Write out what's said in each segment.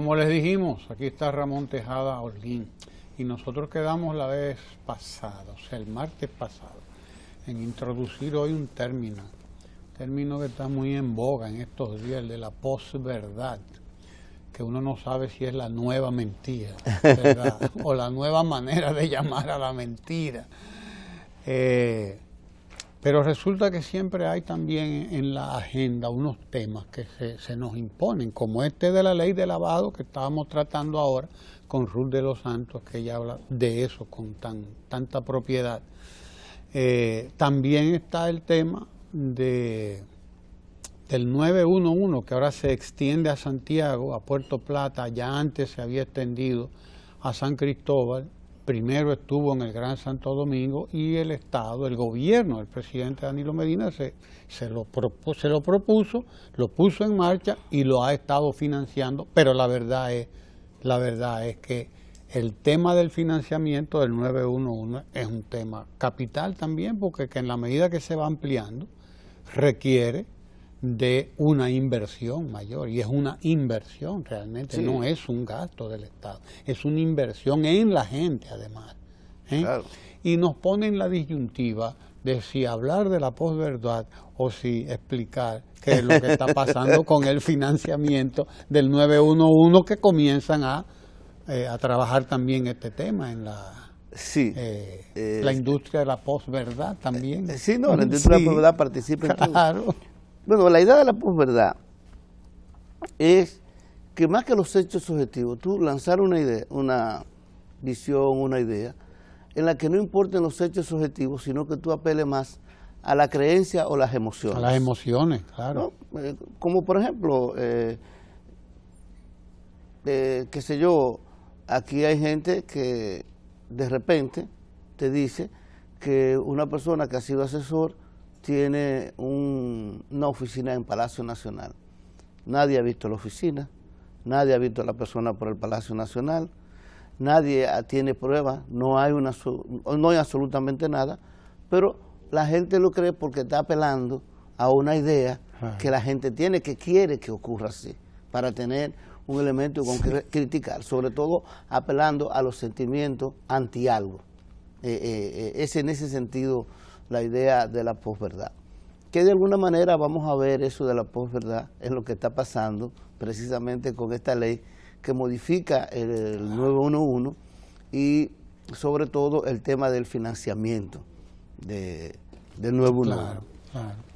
Como les dijimos, aquí está Ramón Tejada Holguín y nosotros quedamos la vez pasada, o sea, el martes pasado, en introducir hoy un término, término que está muy en boga en estos días, el de la posverdad, que uno no sabe si es la nueva mentira ¿verdad? o la nueva manera de llamar a la mentira. Eh, pero resulta que siempre hay también en la agenda unos temas que se, nos imponen, como este de la ley de lavado que estábamos tratando ahora con Ruth de los Santos, que ella habla de eso con tan, tanta propiedad. Eh, también está el tema de, del 911, que ahora se extiende a Santiago, a Puerto Plata, ya antes se había extendido a San Cristóbal primero estuvo en el Gran Santo Domingo y el Estado, el gobierno el presidente Danilo Medina se, se, lo propuso, se lo propuso, lo puso en marcha y lo ha estado financiando, pero la verdad es, la verdad es que el tema del financiamiento del 911 es un tema capital también, porque que en la medida que se va ampliando requiere de una inversión mayor, y es una inversión realmente, no es un gasto del Estado, es una inversión en la gente además. ¿eh? Y nos pone en la disyuntiva de si hablar de la posverdad o si explicar qué es lo que está pasando con el financiamiento del 911 que comienzan a, eh, a trabajar también este tema en la, eh, la industria de la posverdad también. sí, no, la industria de la posverdad participa en todo. Bueno, la idea de la posverdad es que más que los hechos subjetivos, tú lanzar una idea, una visión, una idea, en la que no importen los hechos subjetivos, sino que tú apeles más a la creencia o las emociones. A las emociones, claro. Eh, como por ejemplo, eh, eh, qué sé yo, aquí hay gente que de repente te dice que una persona que ha sido asesor tiene una oficina en Palacio Nacional. Nadie ha visto la oficina, nadie ha visto a la persona por el Palacio Nacional, nadie tiene pruebas, no hay, no hay absolutamente nada, pero la gente lo cree porque está apelando a una idea ah. que la gente tiene, que quiere que ocurra así, para tener un elemento con que criticar, sobre todo apelando a los sentimientos anti algo. Eh, eh, eh, es en ese sentido la idea de la posverdad. Que de alguna manera vamos a ver eso de la posverdad es lo que está pasando precisamente con esta ley que modifica el, 911 y sobre todo el tema del financiamiento de, del nuevo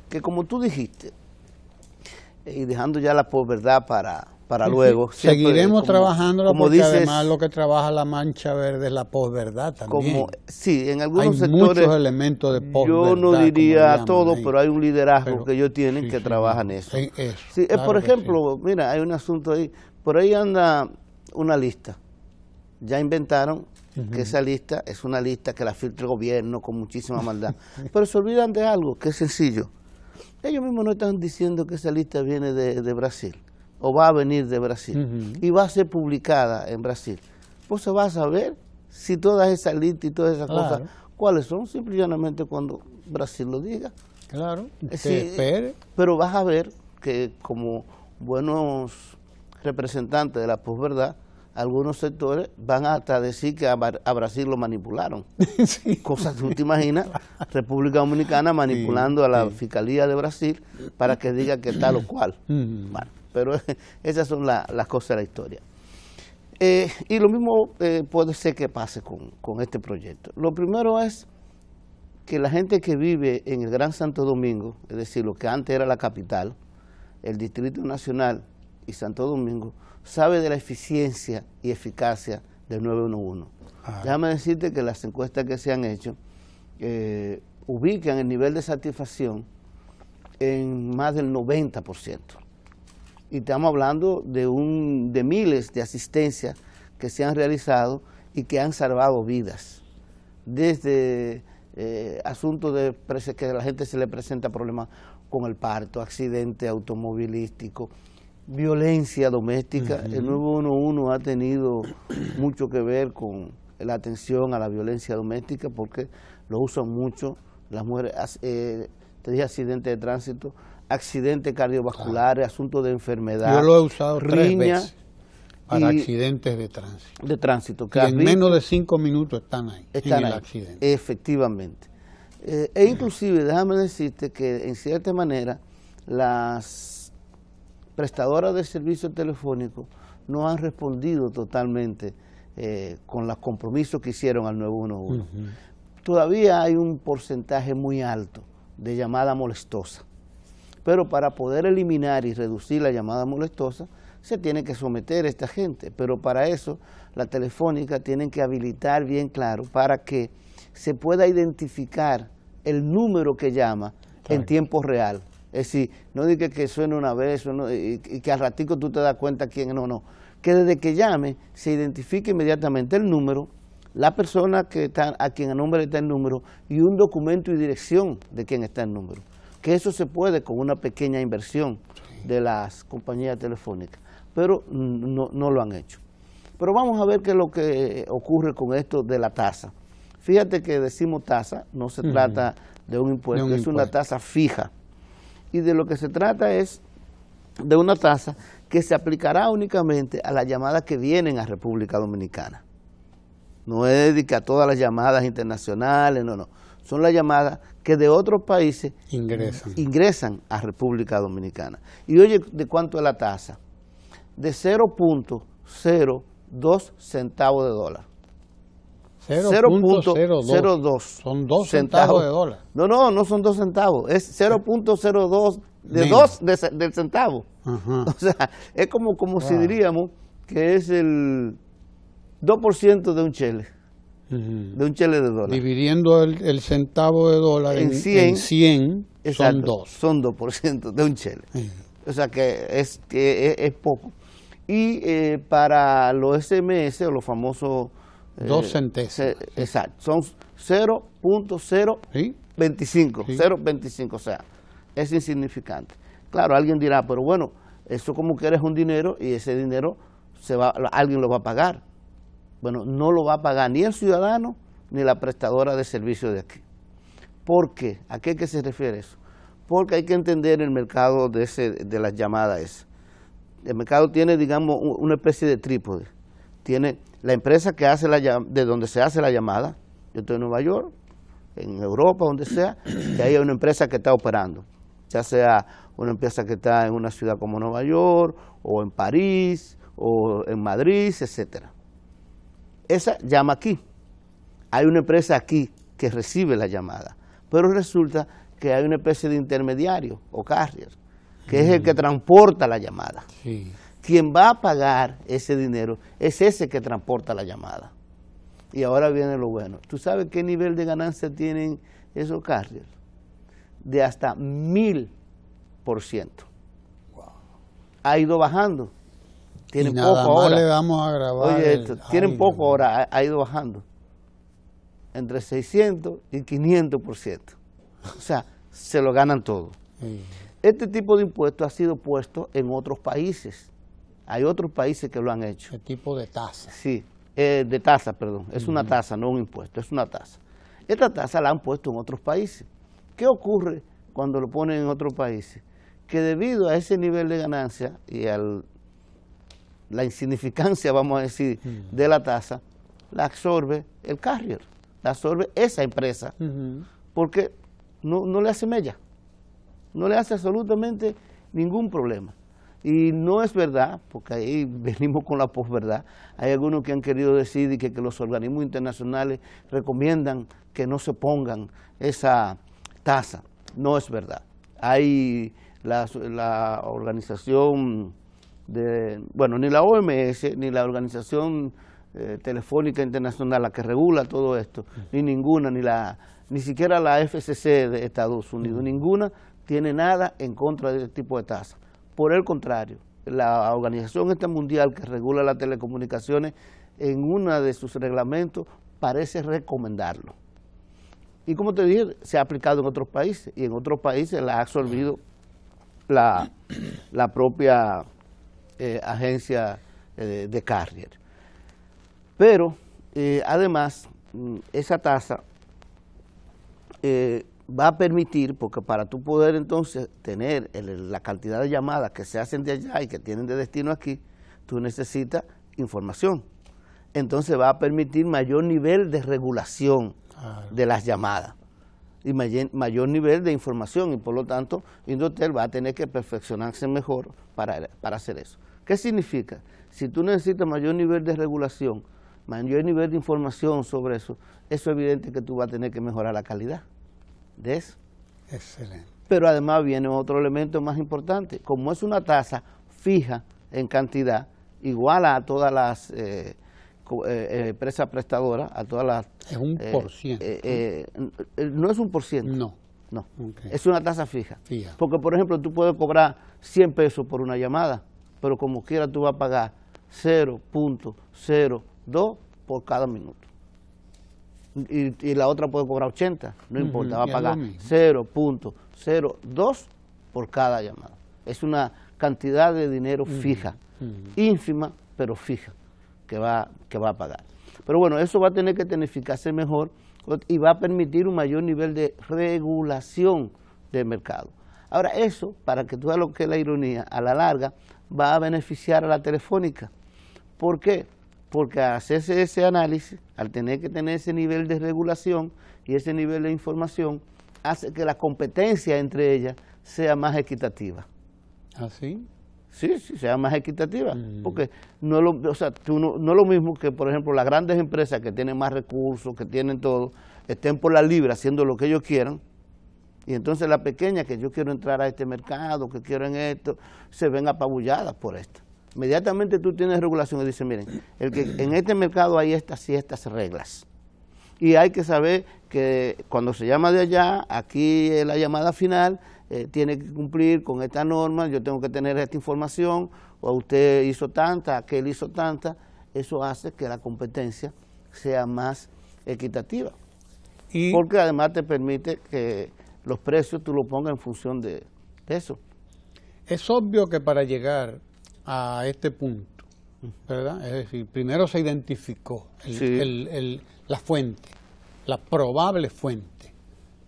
Que como tú dijiste, eh, y dejando ya la posverdad para para luego. Seguiremos trabajando como porque además lo que trabaja la mancha verde es la posverdad también. Como, sí, en algunos hay sectores. muchos elementos de posverdad. Yo no diría todo, pero hay un liderazgo que ellos tienen que trabajan eso. Sí, es, por ejemplo, mira, hay un asunto ahí. Por ahí anda una lista. Ya inventaron que esa lista es una lista que la filtra el gobierno con muchísima maldad. pero se olvidan de algo que es sencillo. Ellos mismos no están diciendo que esa lista viene de Brasil o va a venir de Brasil y va a ser publicada en Brasil. Pues se va a saber si todas esas listas y todas esas cosas, cuáles son, simplemente cuando Brasil lo diga. Claro, eh, Pero vas a ver que como buenos representantes de la posverdad, algunos sectores van hasta decir que a, Brasil lo manipularon. Cosas que tú te imaginas, República Dominicana manipulando a la Fiscalía de Brasil para que diga que tal o cual pero esas son las cosas de la historia. Eh, y lo mismo eh, puede ser que pase con, este proyecto. Lo primero es que la gente que vive en el Gran Santo Domingo, es decir, lo que antes era la capital, el Distrito Nacional y Santo Domingo, sabe de la eficiencia y eficacia del 911. Déjame decirte que las encuestas que se han hecho eh, ubican el nivel de satisfacción en más del 90% y estamos hablando de, un, de miles de asistencias que se han realizado y que han salvado vidas, desde eh, asuntos de que a la gente se le presenta problemas con el parto, accidente automovilístico, violencia doméstica. El nuevo El 911 ha tenido mucho que ver con la atención a la violencia doméstica porque lo usan mucho las mujeres, eh, te dije accidente de tránsito, accidentes cardiovasculares, asuntos de enfermedad. Yo lo he usado para accidentes de tránsito. De tránsito. Que en menos de cinco minutos están ahí, están en el accidente. Efectivamente. Eh, e inclusive, déjame decirte que en cierta manera las prestadoras de servicio telefónico no han respondido totalmente eh, con los compromisos que hicieron al 911. Todavía hay un porcentaje muy alto de llamada molestosa. Pero para poder eliminar y reducir la llamada molestosa, se tiene que someter a esta gente. Pero para eso, la telefónica tiene que habilitar bien claro para que se pueda identificar el número que llama en tiempo real. Es decir, no diga que, suene una vez y, que al ratico tú te das cuenta quién, es o no. Que desde que llame se identifique inmediatamente el número, la persona que a quien el nombre está el número y un documento y dirección de quién está el número que eso se puede con una pequeña inversión de las compañías telefónicas, pero no, lo han hecho. Pero vamos a ver qué es lo que ocurre con esto de la tasa. Fíjate que decimos tasa, no se trata de un impuesto, es una tasa fija. Y de lo que se trata es de una tasa que se aplicará únicamente a las llamadas que vienen a República Dominicana. No es que a todas las llamadas internacionales, no, no son las llamadas que de otros países ingresan. ingresan a República Dominicana. Y oye, ¿de cuánto es la tasa? De 0.02 centavos de dólar. 0.02 son dos centavos. de dólar. No, no, no son 2 centavos, es 0.02 eh. de 2 del centavo. O sea, es como, como si diríamos que es el 2% de un chele de un chele de dólar. Dividiendo el, centavo de dólar en, 100, son 2. Son 2% de un chele O sea que es, que es, poco. Y eh, para los SMS o los famosos... 2 eh, Dos centésimos. exacto, son 0.025, 0.25, o sea, es insignificante. Claro, alguien dirá, pero bueno, eso como que eres un dinero y ese dinero se va, alguien lo va a pagar. Bueno, no lo va a pagar ni el ciudadano ni la prestadora de servicio de aquí. ¿Por qué? ¿A qué, se refiere eso? Porque hay que entender el mercado de, ese, de las llamadas El mercado tiene, digamos, una especie de trípode. Tiene la empresa que hace la, de donde se hace la llamada, yo estoy en Nueva York, en Europa, donde sea, y ahí hay una empresa que está operando, ya sea una empresa que está en una ciudad como Nueva York, o en París, o en Madrid, etcétera esa llama aquí. Hay una empresa aquí que recibe la llamada, pero resulta que hay una especie de intermediario o carrier, que es el que mm. transporta la llamada. Quien va a pagar ese dinero es ese que transporta la llamada. Y ahora viene lo bueno. ¿Tú sabes qué nivel de ganancia tienen esos carriers? De hasta mil por ciento. Ha ido bajando tienen poco ahora. le damos a grabar. Oye, tienen poco ahora, ha, ido bajando. Entre 600 y 500%. O sea, se lo ganan todo. Este tipo de impuesto ha sido puesto en otros países. Hay otros países que lo han hecho. El tipo de tasa? Sí, eh, de tasa, perdón. Es una tasa, no un impuesto, es una tasa. Esta tasa la han puesto en otros países. ¿Qué ocurre cuando lo ponen en otros países? Que debido a ese nivel de ganancia y al la insignificancia, vamos a decir, de la tasa, la absorbe el carrier, la absorbe esa empresa, porque no, le hace mella, no le hace absolutamente ningún problema. Y no es verdad, porque ahí venimos con la posverdad. Hay algunos que han querido decir que, que los organismos internacionales recomiendan que no se pongan esa tasa. No es verdad. Hay la organización bueno, ni la OMS, ni la Organización eh, Telefónica Internacional, la que regula todo esto, ni ninguna, ni la ni siquiera la FCC de Estados Unidos, ninguna tiene nada en contra de este tipo de tasas. Por el contrario, la organización esta mundial que regula las telecomunicaciones, en uno de sus reglamentos parece recomendarlo. Y como te dije, se ha aplicado en otros países y en otros países la ha absorbido la, la propia eh, agencia eh, de Carrier. Pero eh, además, mm, esa tasa va a permitir, porque para tú poder entonces tener la cantidad de llamadas que se hacen de allá y que tienen de destino aquí, tú necesitas información. Entonces va a permitir mayor nivel de regulación de las llamadas y mayor, nivel de información y por lo tanto Indotel va a tener que perfeccionarse mejor para, para hacer eso. ¿Qué significa? Si tú necesitas mayor nivel de regulación, mayor nivel de información sobre eso, eso es evidente que tú vas a tener que mejorar la calidad de Excelente. Pero además viene otro elemento más importante. Como es una tasa fija en cantidad, igual a todas las eh, eh, eh empresas prestadoras, a todas las... Es un eh, por eh, no es un por ciento. No. No. Es una tasa fija. fija. Porque, por ejemplo, tú puedes cobrar 100 pesos por una llamada pero como quiera tú vas a pagar 0.02 por cada minuto. Y, la otra puede cobrar 80, no importa, va a pagar 0.02 por cada llamada. Es una cantidad de dinero fija, ínfima, pero fija, que va, que va a pagar. Pero bueno, eso va a tener que eficacia mejor y va a permitir un mayor nivel de regulación del mercado. Ahora, eso, para que tú veas lo que es la ironía, a la larga va a beneficiar a la telefónica. ¿Por qué? Porque al hacerse ese análisis, al tener que tener ese nivel de regulación y ese nivel de información, hace que la competencia entre ellas sea más equitativa. ¿Ah, sí? Sí, sí, sea más equitativa. Mm. Porque no es, lo, o tú no, no lo mismo que, por ejemplo, las grandes empresas que tienen más recursos, que tienen todo, estén por la libra haciendo lo que ellos quieran, y entonces la pequeña, que yo quiero entrar a este mercado, que quiero en esto, se ven apabulladas por esto. Inmediatamente tú tienes regulación y dices, miren, el que en este mercado hay estas y estas reglas. Y hay que saber que cuando se llama de allá, aquí la llamada final, eh, tiene que cumplir con esta norma, yo tengo que tener esta información, o usted hizo tanta, aquel hizo tanta, eso hace que la competencia sea más equitativa. Y Porque además te permite que los precios tú lo pongas en función de, eso. Es obvio que para llegar a este punto, ¿verdad? Es decir, primero se identificó la fuente, la probable fuente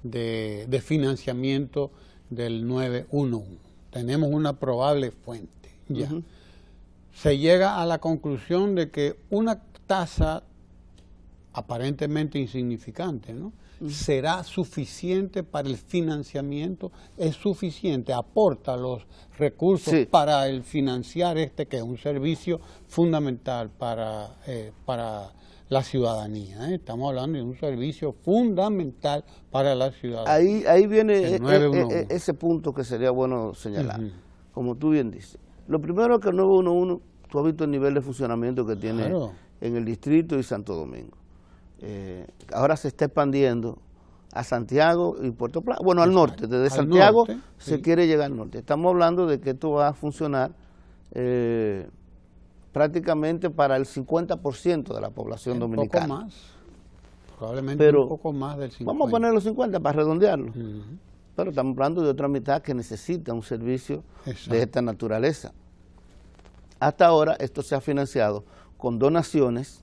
de, financiamiento del 911. Tenemos una probable fuente ya. Se llega a la conclusión de que una tasa aparentemente insignificante, ¿no? será suficiente para el financiamiento, es suficiente, aporta los recursos para el financiar este que es un servicio fundamental para, eh, la ciudadanía. ¿eh? Estamos hablando de un servicio fundamental para la ciudadanía. Ahí, viene eh, ese punto que sería bueno señalar, como tú bien dices. Lo primero que el 911, tú has visto el nivel de funcionamiento que tiene en el distrito y Santo Domingo. Eh, ahora se está expandiendo a Santiago y Puerto Plata, bueno, al norte, desde Santiago se quiere llegar al norte. Estamos hablando de que esto va a funcionar eh, prácticamente para el 50% de la población dominicana un Poco más, probablemente un poco más del 50%. Vamos a poner los 50 para redondearlo. Pero estamos hablando de otra mitad que necesita un servicio de esta naturaleza. Hasta ahora esto se ha financiado con donaciones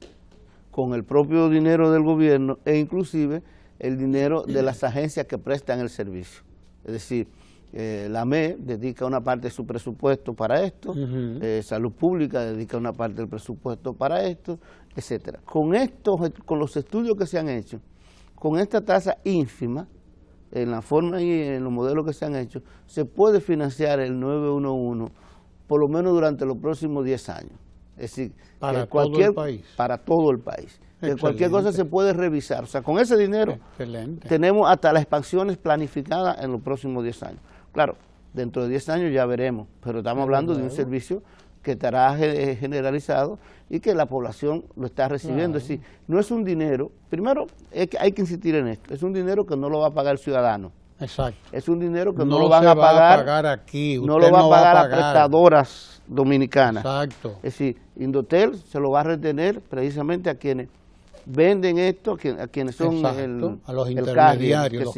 con el propio dinero del gobierno e inclusive el dinero de las agencias que prestan el servicio. Es decir, eh, la ME dedica una parte de su presupuesto para esto, eh, Salud Pública dedica una parte del presupuesto para esto, etcétera. Con estos, con los estudios que se han hecho, con esta tasa ínfima, en la forma y en los modelos que se han hecho, se puede financiar el 911 por lo menos durante los próximos 10 años. Es decir, para cualquier, todo el país. Para todo el país. Que cualquier cosa se puede revisar. O sea, con ese dinero tenemos hasta las expansiones planificadas en los próximos 10 años. Claro, dentro de 10 años ya veremos, pero estamos hablando de un servicio que estará eh, generalizado y que la población lo está recibiendo. Es decir, no es un dinero, primero hay que insistir en esto, es un dinero que no lo va a pagar el ciudadano es un dinero que no, lo van a pagar, aquí. no lo va a pagar a prestadoras dominicanas. Exacto. Es decir, Indotel se lo va a retener precisamente a quienes venden esto, a, quienes son a los intermediarios, los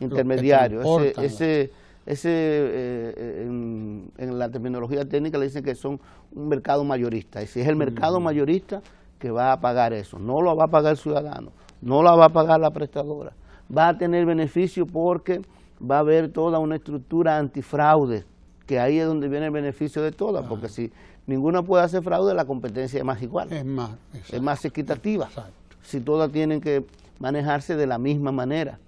intermediarios. ese, ese, eh, en, la terminología técnica le dicen que son un mercado mayorista. Es decir, es el mercado mm. mayorista que va a pagar eso. No lo va a pagar el ciudadano, no lo va a pagar la prestadora va a tener beneficio porque va a haber toda una estructura antifraude, que ahí es donde viene el beneficio de todas, porque si ninguna puede hacer fraude, la competencia es más igual. Es más, es más equitativa. Si todas tienen que manejarse de la misma manera.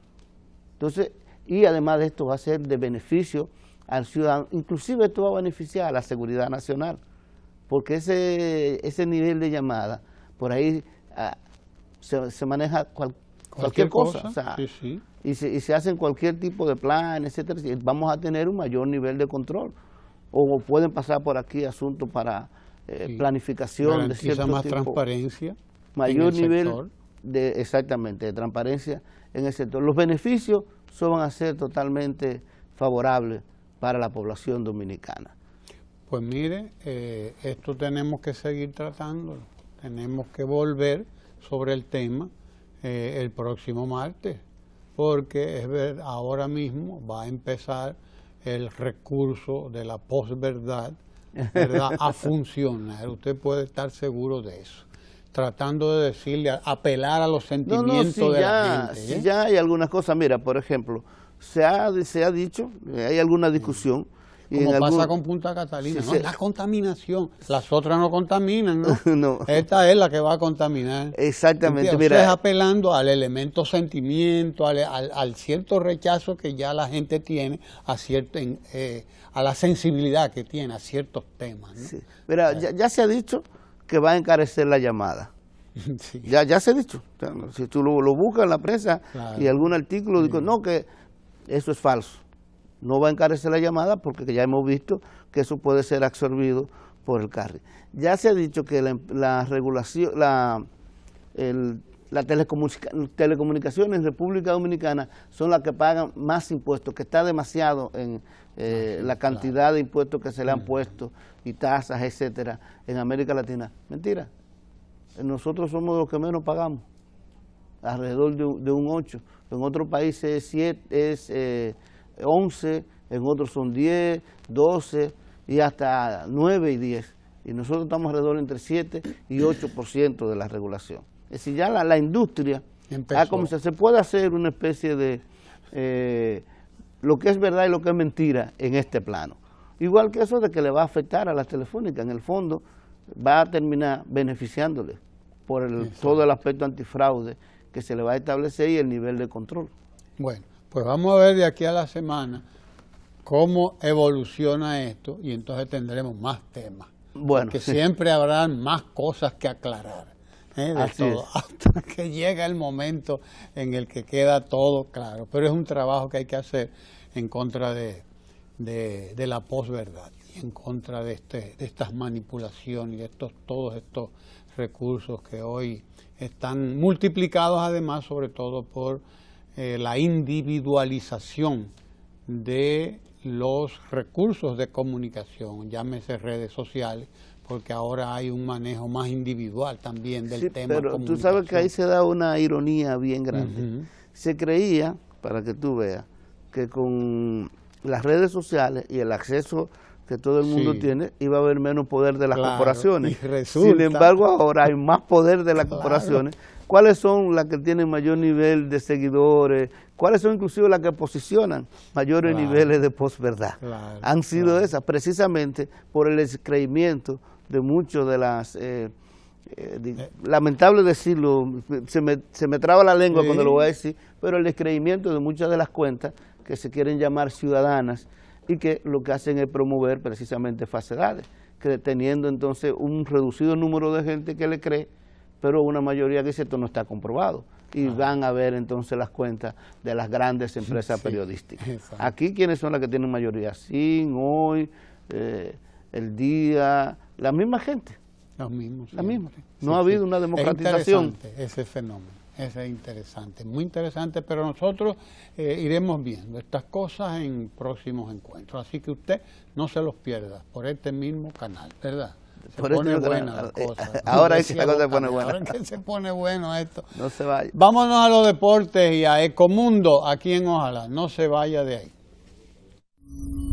Entonces, y además de esto va a ser de beneficio al ciudadano, inclusive esto va a beneficiar a la seguridad nacional, porque ese, ese nivel de llamada, por ahí ah, se, maneja cualquier cualquier, cosa. Y, se, hacen cualquier tipo de plan, etcétera. Vamos a tener un mayor nivel de control. O pueden pasar por aquí asuntos para eh, planificación de cierto más transparencia. Mayor nivel de, exactamente, de transparencia en el sector. Los beneficios son, van a ser totalmente favorables para la población dominicana. Pues mire, eh, esto tenemos que seguir tratando, tenemos que volver sobre el tema eh, el próximo martes, porque es ver, ahora mismo va a empezar el recurso de la posverdad ¿verdad? a funcionar. Usted puede estar seguro de eso. Tratando de decirle, apelar a los sentimientos de ya, la gente. ¿eh? ya hay algunas cosas, mira, por ejemplo, se ha, se ha dicho, eh, hay alguna discusión. Como pasa con Punta Catalina, ¿no? La contaminación. Las otras no contaminan, ¿no? Esta es la que va a contaminar. Exactamente. Estás apelando al elemento sentimiento, al, cierto rechazo que ya la gente tiene a, cierto, eh, a la sensibilidad que tiene a ciertos temas. Mira, eh. ya, se ha dicho que va a encarecer la llamada. Ya, ya se ha dicho. si tú lo, buscas en la prensa y algún artículo, no, que eso es falso no va a encarecer la llamada porque ya hemos visto que eso puede ser absorbido por el carril. Ya se ha dicho que la, em, la regulación, la, telecomunicaciones en República Dominicana son las que pagan más impuestos, que está demasiado en eh, ah, la cantidad de impuestos que se le han mm. puesto y tasas, etcétera, en América Latina. Mentira. Nosotros somos los que menos pagamos, alrededor de, un 8. En otros países es 7, es... Eh, 11, en otros son 10, 12 y hasta 9 y 10. Y nosotros estamos alrededor entre 7 y 8% de la regulación. Es decir, ya la, industria ha Se puede hacer una especie de eh, lo que es verdad y lo que es mentira en este plano. Igual que eso de que le va a afectar a las telefónicas, en el fondo va a terminar beneficiándole por el, todo el aspecto antifraude que se le va a establecer y el nivel de control. Bueno. Pues vamos a ver de aquí a la semana cómo evoluciona esto y entonces tendremos más temas. Bueno. Que siempre habrán más cosas que aclarar. ¿eh? Hasta que llega el momento en el que queda todo claro. Pero es un trabajo que hay que hacer en contra de, de, la posverdad y en contra de, este, de estas manipulaciones y de estos, todos estos recursos que hoy están multiplicados además sobre todo por eh, la individualización de los recursos de comunicación, llámese redes sociales, porque ahora hay un manejo más individual también del tema. Pero tú sabes que ahí se da una ironía bien grande. Se creía, para que tú veas, que con las redes sociales y el acceso que todo el mundo tiene, iba a haber menos poder de las corporaciones. Sin embargo, ahora hay más poder de las corporaciones cuáles son las que tienen mayor nivel de seguidores, cuáles son inclusive las que posicionan mayores niveles de posverdad. Han sido esas, precisamente por el descreimiento de muchos de las... Eh, eh, eh. lamentable decirlo, se me, traba la lengua cuando lo voy a decir, pero el descreimiento de muchas de las cuentas que se quieren llamar ciudadanas y que lo que hacen es promover precisamente falsedades, teniendo entonces un reducido número de gente que le cree, pero una mayoría dice, esto no está comprobado. Y ah. van a ver entonces las cuentas de las grandes empresas periodísticas. Aquí, ¿quiénes son las que tienen mayoría? SIN, hoy, eh, el día, la misma gente. Los mismos. no ha habido una democratización. Es interesante ese fenómeno. Ese es interesante, muy interesante, pero nosotros eh, iremos viendo estas cosas en próximos encuentros. Así que usted no se los pierda por este mismo canal, ¿verdad? Se eh, pone buena la cosa. Ahora sí la cosa se pone buena. se pone bueno esto. No se vaya. Vámonos a los deportes y a Ecomundo, aquí en Ojalá. No se vaya de ahí.